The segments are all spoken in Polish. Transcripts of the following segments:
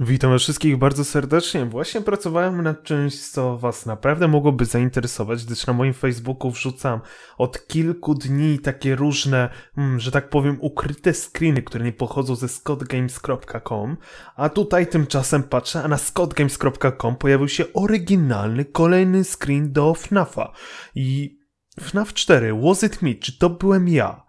Witam wszystkich bardzo serdecznie. Właśnie pracowałem nad czymś, co Was naprawdę mogłoby zainteresować, gdyż na moim Facebooku wrzucam od kilku dni takie różne, mm, że tak powiem, ukryte screeny, które nie pochodzą ze scottgames.com, a tutaj tymczasem patrzę, a na scottgames.com pojawił się oryginalny, kolejny screen do FNAFa. I FNAF 4, was it me? Czy to byłem ja?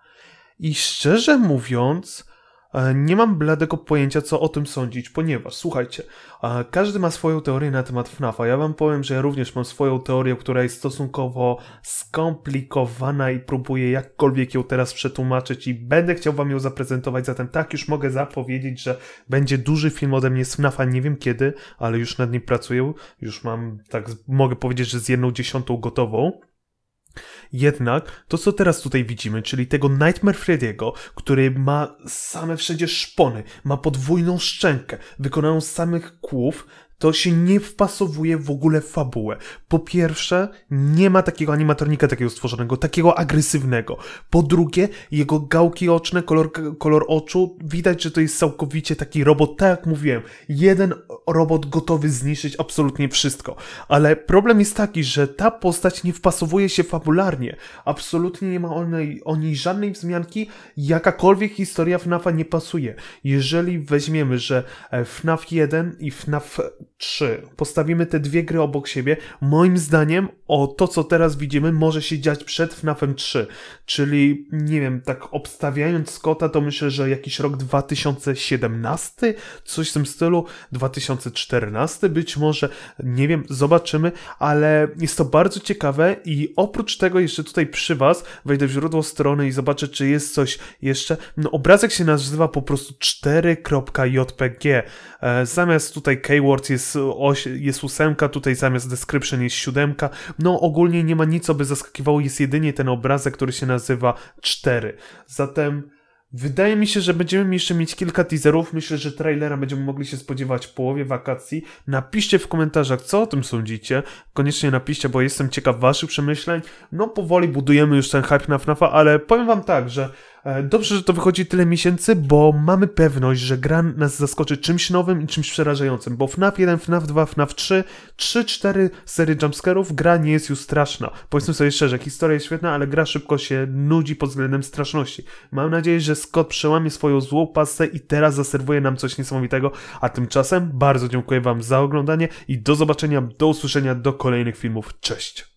I szczerze mówiąc, E, nie mam bladego pojęcia, co o tym sądzić, ponieważ, słuchajcie, e, każdy ma swoją teorię na temat FNAF-a. Ja wam powiem, że ja również mam swoją teorię, która jest stosunkowo skomplikowana i próbuję jakkolwiek ją teraz przetłumaczyć i będę chciał wam ją zaprezentować, zatem tak już mogę zapowiedzieć, że będzie duży film ode mnie z FNAF-a, nie wiem kiedy, ale już nad nim pracuję, już mam, tak mogę powiedzieć, że z jedną dziesiątą gotową. Jednak to, co teraz tutaj widzimy, czyli tego Nightmare Freddy'ego, który ma same wszędzie szpony, ma podwójną szczękę, wykonaną z samych kłów, to się nie wpasowuje w ogóle w fabułę. Po pierwsze, nie ma takiego animatornika takiego stworzonego, takiego agresywnego. Po drugie, jego gałki oczne, kolor, kolor oczu, widać, że to jest całkowicie taki robot, tak jak mówiłem, jeden robot gotowy zniszczyć absolutnie wszystko. Ale problem jest taki, że ta postać nie wpasowuje się fabularnie. Absolutnie nie ma o niej, o niej żadnej wzmianki, jakakolwiek historia FNAF-a nie pasuje. Jeżeli weźmiemy, że FNAF e, 1 i FNAF 3 postawimy te dwie gry obok siebie, moim zdaniem o to, co teraz widzimy, może się dziać przed FNAFem 3. Czyli, nie wiem, tak obstawiając Scotta, to myślę, że jakiś rok 2017, coś w tym stylu, 2014 być może, nie wiem, zobaczymy, ale jest to bardzo ciekawe i oprócz tego jeszcze tutaj przy Was wejdę w źródło strony i zobaczę, czy jest coś jeszcze. No, obrazek się nazywa po prostu 4.jpg. E, zamiast tutaj keywords jest jest, y, oś, jest ósemka, tutaj zamiast description jest siódemka. No ogólnie nie ma nic, co by zaskakiwało, jest jedynie ten obrazek, który się nazywa 4. Zatem wydaje mi się, że będziemy jeszcze mieć kilka teaserów. Myślę, że trailera będziemy mogli się spodziewać w połowie wakacji. Napiszcie w komentarzach, co o tym sądzicie. Koniecznie napiszcie, bo jestem ciekaw waszych przemyśleń. No powoli budujemy już ten hype na FNAFa, ale powiem wam tak, że E, dobrze, że to wychodzi tyle miesięcy, bo mamy pewność, że gra nas zaskoczy czymś nowym i czymś przerażającym, bo FNAF 1, FNAF 2, FNAF 3, 3, 4 serii jumpscarów, gra nie jest już straszna. Powiedzmy sobie szczerze, historia jest świetna, ale gra szybko się nudzi pod względem straszności. Mam nadzieję, że Scott przełamie swoją złą pasę i teraz zaserwuje nam coś niesamowitego, a tymczasem bardzo dziękuję Wam za oglądanie i do zobaczenia, do usłyszenia, do kolejnych filmów. Cześć!